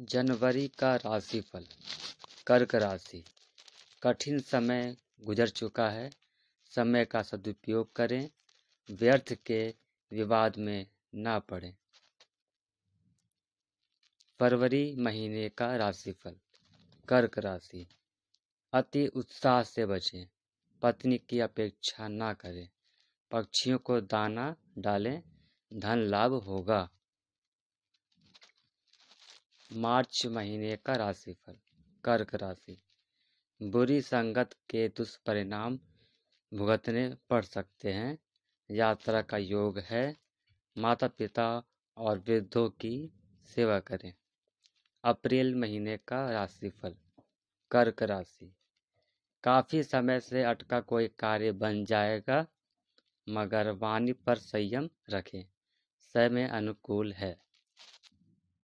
जनवरी का राशिफल कर्क राशि कठिन समय गुजर चुका है समय का सदुपयोग करें व्यर्थ के विवाद में ना पड़ें फरवरी महीने का राशिफल कर्क राशि अति उत्साह से बचें पत्नी की अपेक्षा ना करें पक्षियों को दाना डालें धन लाभ होगा मार्च महीने का राशिफल कर्क राशि बुरी संगत के दुष्परिणाम भुगतने पड़ सकते हैं यात्रा का योग है माता पिता और वृद्धों की सेवा करें अप्रैल महीने का राशिफल कर्क राशि काफ़ी समय से अटका कोई कार्य बन जाएगा मगर वाणी पर संयम रखें समय अनुकूल है